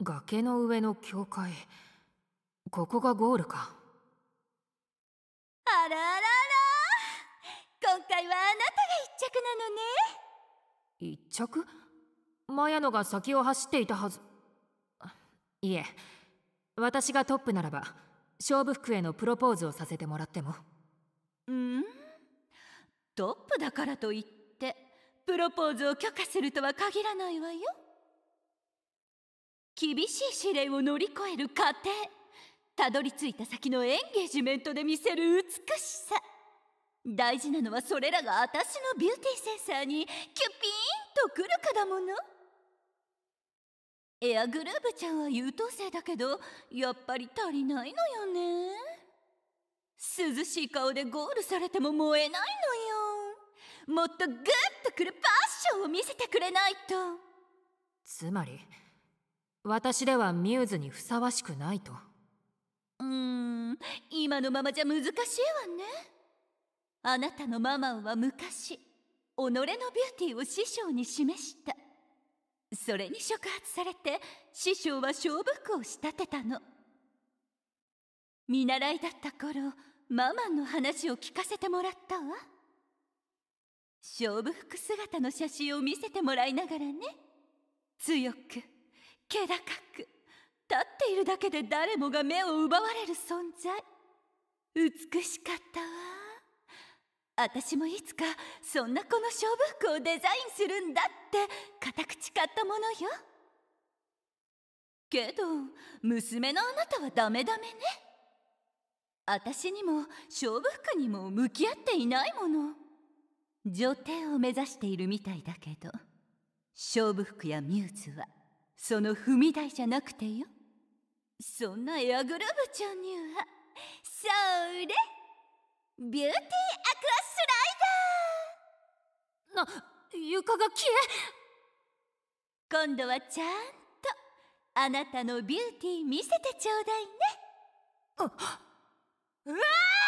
崖の上の教会ここがゴールかあららら今回はあなたが一着なのね一着マヤノが先を走っていたはずいえ私がトップならば勝負服へのプロポーズをさせてもらってもうんトップだからといってプロポーズを許可するとは限らないわよ厳しい試練を乗り越える過程たどり着いた先のエンゲージメントで見せる美しさ大事なのはそれらが私のビューティーセンサーにキュピーンとくるかだものエアグルーヴちゃんは優等生だけどやっぱり足りないのよね涼しい顔でゴールされても燃えないのよもっとグッとくるパッションを見せてくれないとつまり私ではミューズにふさわしくないとうーん今のままじゃ難しいわねあなたのママは昔己のビューティーを師匠に示したそれに触発されて師匠は勝負服を仕立てたの見習いだった頃ママの話を聞かせてもらったわ勝負服姿の写真を見せてもらいながらね強く。気高く立っているだけで誰もが目を奪われる存在美しかったわ私もいつかそんなこの勝負服をデザインするんだって固く誓ったものよけど娘のあなたはダメダメね私にも勝負服にも向き合っていないもの女帝を目指しているみたいだけど勝負服やミューズはその踏み台じゃなくてよそんなエアグラブちゃんにはそれビューティーアクアスライダーな床が消え今度はちゃんとあなたのビューティー見せてちょうだいねあうわー